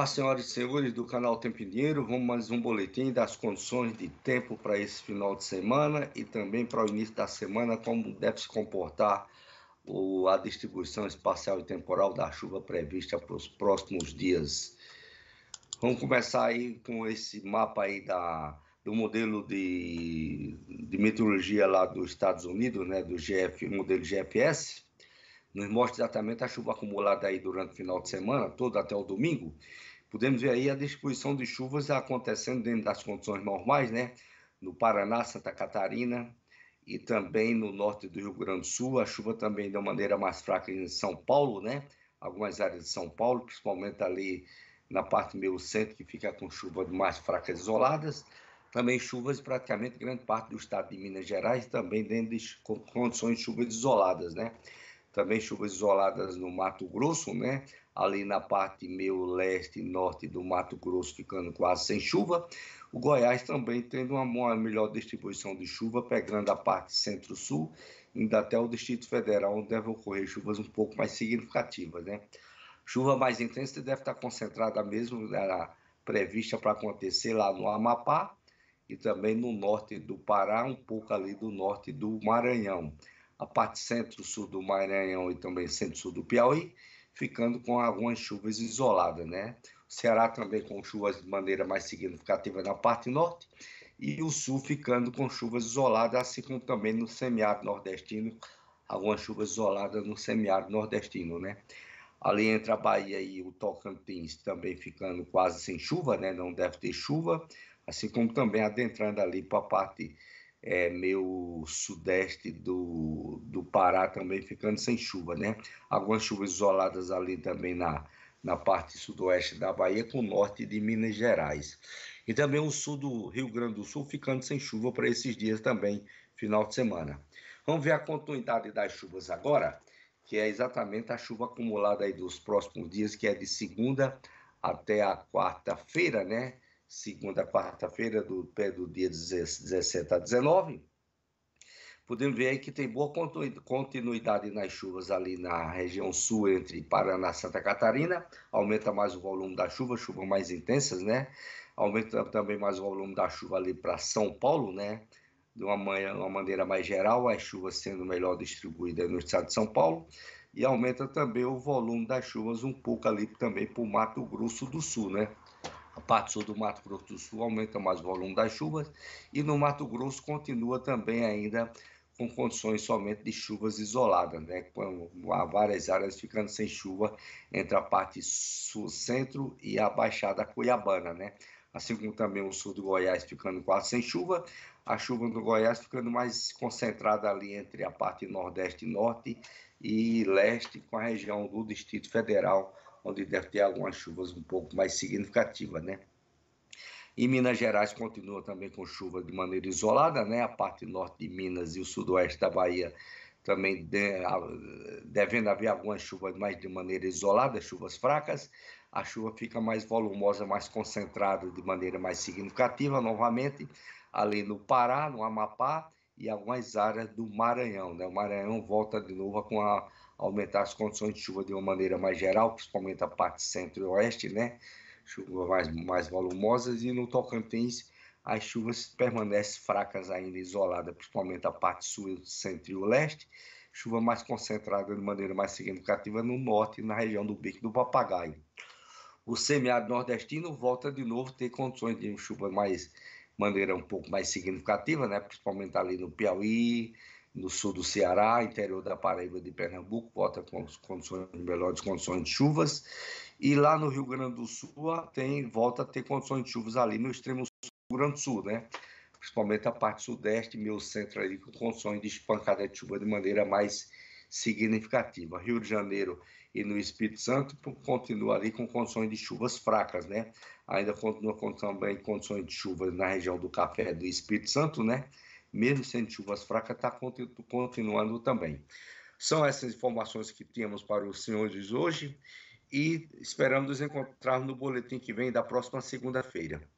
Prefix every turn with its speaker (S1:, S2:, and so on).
S1: Olá, senhoras e senhores do canal Tempo Dinheiro, vamos mais um boletim das condições de tempo para esse final de semana e também para o início da semana, como deve se comportar a distribuição espacial e temporal da chuva prevista para os próximos dias. Vamos começar aí com esse mapa aí da, do modelo de, de meteorologia lá dos Estados Unidos, né, do GF, modelo GFS nos mostra exatamente a chuva acumulada aí durante o final de semana, todo até o domingo. Podemos ver aí a distribuição de chuvas acontecendo dentro das condições normais, né? No Paraná, Santa Catarina e também no norte do Rio Grande do Sul. A chuva também de uma maneira mais fraca em São Paulo, né? Algumas áreas de São Paulo, principalmente ali na parte meio centro, que fica com chuvas mais fracas isoladas. Também chuvas praticamente grande parte do estado de Minas Gerais, também dentro de condições de chuvas isoladas, né? também chuvas isoladas no Mato Grosso, né? Ali na parte meio leste e norte do Mato Grosso, ficando quase sem chuva. O Goiás também tendo uma melhor distribuição de chuva, pegando a parte centro-sul, indo até o Distrito Federal, onde devem ocorrer chuvas um pouco mais significativas, né? Chuva mais intensa deve estar concentrada mesmo, era né, prevista para acontecer lá no Amapá e também no norte do Pará, um pouco ali do norte do Maranhão a parte centro-sul do Maranhão e também centro-sul do Piauí, ficando com algumas chuvas isoladas, né? O Ceará também com chuvas de maneira mais significativa na parte norte e o sul ficando com chuvas isoladas, assim como também no semiárido nordestino, algumas chuvas isoladas no semiárido nordestino, né? Ali entre a Bahia e o Tocantins também ficando quase sem chuva, né? Não deve ter chuva, assim como também adentrando ali para a parte é, meu sudeste do, do Pará também ficando sem chuva, né? Algumas chuvas isoladas ali também na, na parte sudoeste da Bahia, com o norte de Minas Gerais. E também o sul do Rio Grande do Sul ficando sem chuva para esses dias também, final de semana. Vamos ver a continuidade das chuvas agora, que é exatamente a chuva acumulada aí dos próximos dias, que é de segunda até a quarta-feira, né? segunda quarta-feira, do pé do dia 17 a 19, podemos ver aí que tem boa continuidade nas chuvas ali na região sul entre Paraná e Santa Catarina, aumenta mais o volume da chuva, chuvas mais intensas, né? Aumenta também mais o volume da chuva ali para São Paulo, né? De uma, manhã, uma maneira mais geral, as chuvas sendo melhor distribuídas no estado de São Paulo, e aumenta também o volume das chuvas um pouco ali também para o Mato Grosso do Sul, né? parte Sul do Mato Grosso do Sul aumenta mais o volume das chuvas e no Mato Grosso continua também ainda com condições somente de chuvas isoladas, né? Com várias áreas ficando sem chuva entre a parte sul-centro e a Baixada Cuiabana, né? Assim como também o sul do Goiás ficando quase sem chuva, a chuva no Goiás ficando mais concentrada ali entre a parte nordeste e norte e leste, com a região do Distrito Federal onde deve ter algumas chuvas um pouco mais significativas, né? E Minas Gerais continua também com chuva de maneira isolada, né? A parte norte de Minas e o sudoeste da Bahia também de, devendo haver algumas chuvas, mas de maneira isolada, chuvas fracas. A chuva fica mais volumosa, mais concentrada de maneira mais significativa novamente, ali no Pará, no Amapá e algumas áreas do Maranhão. Né? O Maranhão volta de novo com a aumentar as condições de chuva de uma maneira mais geral, principalmente a parte centro-oeste, né? Chuvas mais, mais volumosas, e no Tocantins as chuvas permanecem fracas ainda, isoladas, principalmente a parte sul, centro e leste. Chuva mais concentrada de maneira mais significativa no norte e na região do Bico do Papagaio. O semiárido nordestino volta de novo a ter condições de chuva mais maneira um pouco mais significativa, né? principalmente ali no Piauí, no sul do Ceará, interior da Paraíba de Pernambuco, volta com condições melhores condições de chuvas. E lá no Rio Grande do Sul tem, volta a ter condições de chuvas ali no extremo sul do Rio Grande do Sul, né? Principalmente a parte sudeste, meio centro ali, com condições de espancada de chuva de maneira mais significativa. Rio de Janeiro e no Espírito Santo continua ali com condições de chuvas fracas, né? Ainda continua com também condições de chuvas na região do Café do Espírito Santo, né? Mesmo sendo chuvas fracas, está continuando também. São essas informações que temos para os senhores hoje e esperamos nos encontrar no boletim que vem da próxima segunda-feira.